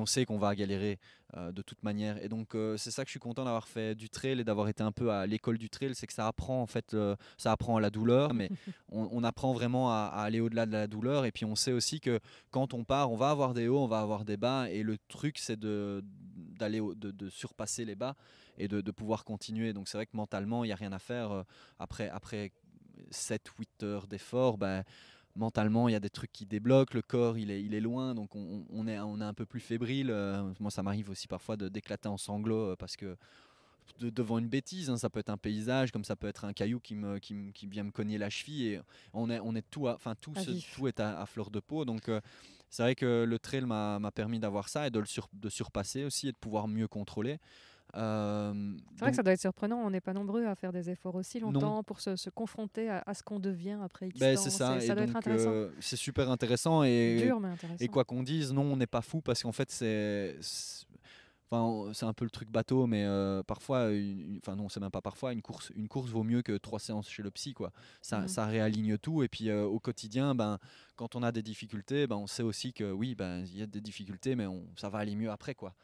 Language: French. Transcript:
on sait qu'on va galérer euh, de toute manière. Et donc euh, c'est ça que je suis content d'avoir fait du trail et d'avoir été un peu à l'école du trail, c'est que ça apprend en fait, euh, ça apprend à la douleur, mais on, apprend vraiment à, aller au-delà de la douleur. Et puis on sait aussi que quand on part, on va avoir des hauts, on va avoir des bas, et le truc c'est de d'aller de, surpasser les bas et de, pouvoir continuer. Donc c'est vrai que mentalement il n'y a rien à faire après après 7-8 heures d'effort. Ben, mentalement, il y a des trucs qui débloquent, le corps, il est, il est loin, donc on, est, on est un peu plus fébrile. Euh, moi, ça m'arrive aussi parfois de d'éclater en sanglots euh, parce que devant une bêtise, hein, ça peut être un paysage, comme ça peut être un caillou qui, me, qui, vient me cogner la cheville, et on est, on est tout, enfin tout, tout est à, fleur de peau, donc. Euh, c'est vrai que le trail m'a permis d'avoir ça et de le de surpasser aussi et de pouvoir mieux contrôler c'est euh, vrai que ça doit être surprenant, on n'est pas nombreux à faire des efforts aussi longtemps pour se, confronter à, ce qu'on devient après ben, Ça, doit être intéressant. Euh, c'est super intéressant et, et quoi qu'on dise, non, on n'est pas fou parce qu'en fait, c'est. Enfin, c'est un peu le truc bateau, mais euh, parfois, enfin non, c'est même pas parfois, une course, une course vaut mieux que trois séances chez le psy, quoi. Ça, mmh. réaligne tout, et puis au quotidien, ben, quand on a des difficultés, ben, on sait aussi que oui, ben, il y a des difficultés, mais on, ça va aller mieux après, quoi.